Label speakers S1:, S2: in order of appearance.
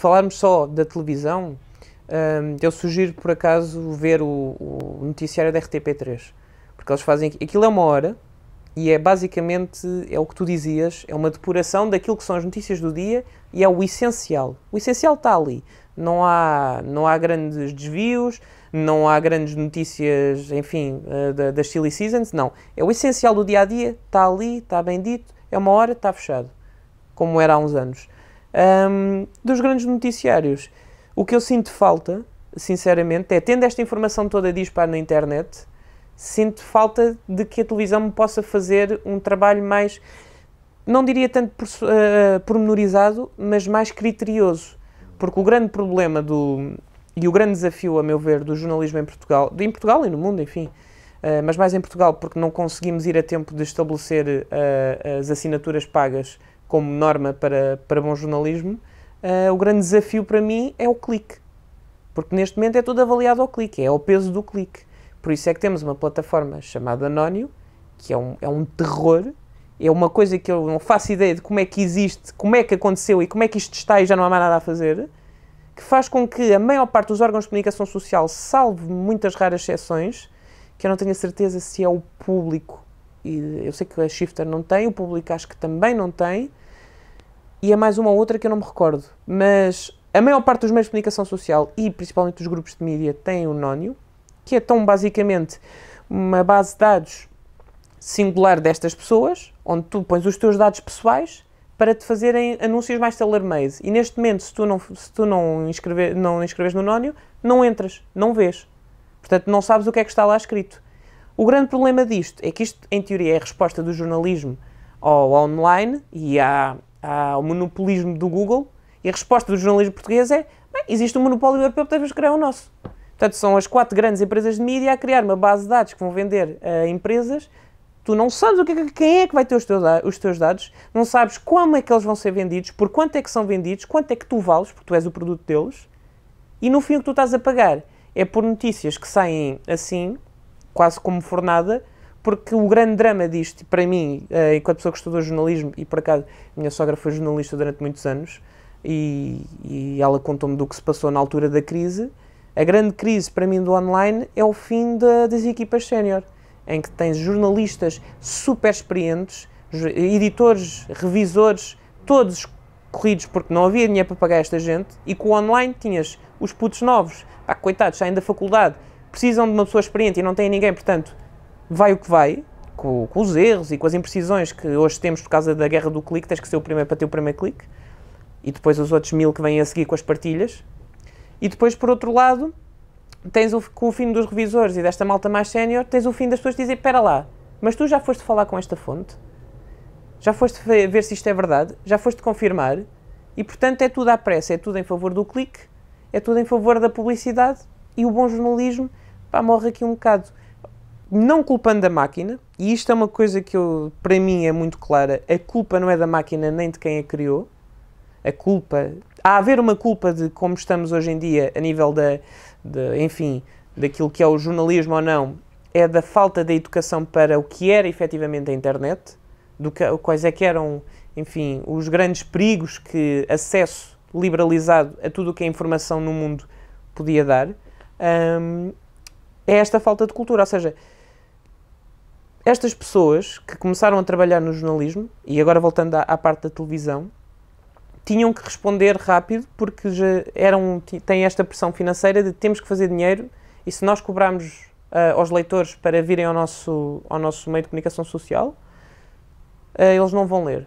S1: falarmos só da televisão, um, eu sugiro por acaso ver o, o, noticiário da RTP3. Porque eles fazem. Aquilo é uma hora e é basicamente é o que tu dizias, é uma depuração daquilo que são as notícias do dia e é o essencial. O essencial está ali. Não há, não há grandes desvios, não há grandes notícias, enfim, eh, das Silly Seasons, não. É o essencial do dia a dia, está ali, está bem dito, é uma hora, está fechado. Como era há uns anos um, dos grandes noticiários. O que eu sinto falta, sinceramente, é tendo esta informação toda dispara na internet, sinto falta de que a televisão me possa fazer um trabalho mais, não diria tanto por, uh, ah, ah, pormenorizado, mas mais criterioso. Porque o grande problema do, e o grande desafio, a meu ver, do jornalismo em Portugal, em Portugal e no mundo, enfim, uh, mas mais em Portugal, porque não conseguimos ir a tempo de estabelecer uh, as assinaturas pagas como norma para, para bom jornalismo, uh, o grande desafio para mim é o clique. Porque neste momento é tudo avaliado ao clique, é ao peso do clique. Por isso é que temos uma plataforma chamada Anónio, que é um, é um terror, é uma coisa que eu não faço ideia de como é que existe, como é que aconteceu e como é que isto está e já não há mais nada a fazer, que faz com que a maior parte dos órgãos de comunicação social, salvo muitas raras exceções, que eu não tenho a certeza se é o público, e eu sei que a Shifter não tem, o público acho que também não tem, e é mais uma ou outra que eu não me recordo. Mas a maior parte dos meios de comunicação social e principalmente dos grupos de mídia têm o Nónio, que é tão basicamente uma base de dados singular destas pessoas, onde tu pões os teus dados pessoais para te fazerem anúncios mais tailor-made. E neste momento, se tu não, se tu não, inscrever, não inscreves no Nónio, não entras, não vês. Portanto, não sabes o que é que está lá escrito. O grande problema disto é que isto, em teoria, é a resposta do jornalismo ao online e à ao ah, monopolismo do Google e a resposta do jornalismo português é bem, existe um monopólio europeu, podemos criar o nosso. Portanto, são as quatro grandes empresas de mídia a criar uma base de dados que vão vender a empresas. Tu não sabes o que, é quem é que vai ter os teus, os teus dados, não sabes como é que eles vão ser vendidos, por quanto é que são vendidos, quanto é que tu vales, porque tu és o produto deles, e no fim o que tu estás a pagar é por notícias que saem assim, quase como fornada, porque o grande drama disto, para mim, eh, enquanto pessoa que estudou jornalismo, e por acaso minha sogra foi jornalista durante muitos anos, e, e ela contou-me do que se passou na altura da crise, a grande crise para mim do online é o fim das equipas sénior, em que tens jornalistas super experientes, editores, revisores, todos corridos porque não havia dinheiro para pagar esta gente, e com o online tinhas os putos novos, pá, coitados, saem da faculdade, precisam de uma pessoa experiente e não têm ninguém, portanto, vai o que vai, com, com, os erros e com as imprecisões que hoje temos por causa da guerra do clique, tens que ser o primeiro para ter o primeiro clique, e depois os outros mil que vêm a seguir com as partilhas. E depois, por outro lado, tens o, com o fim dos revisores e desta malta mais sénior, tens o fim das pessoas dizer, espera lá, mas tu já foste falar com esta fonte? Já foste ver se isto é verdade? Já foste confirmar? E, portanto, é tudo à pressa, é tudo em favor do clique, é tudo em favor da publicidade e o bom jornalismo, pá, morre aqui um bocado não culpando a máquina, e isto é uma coisa que eu, para mim é muito clara, a culpa não é da máquina nem de quem a criou. A culpa, há haver uma culpa de como estamos hoje em dia a nível da, de, enfim, daquilo que é o jornalismo ou não, é da falta da educação para o que era efetivamente a internet, do que, quais é que eram, enfim, os grandes perigos que acesso liberalizado a tudo o que a é informação no mundo podia dar. Um, é esta falta de cultura, ou seja, estas pessoas que começaram a trabalhar no jornalismo, e agora voltando à, à parte da televisão, tinham que responder rápido porque já eram, têm esta pressão financeira de temos que fazer dinheiro e se nós cobrarmos uh, aos leitores para virem ao nosso, ao nosso meio de comunicação social, uh, eles não vão ler.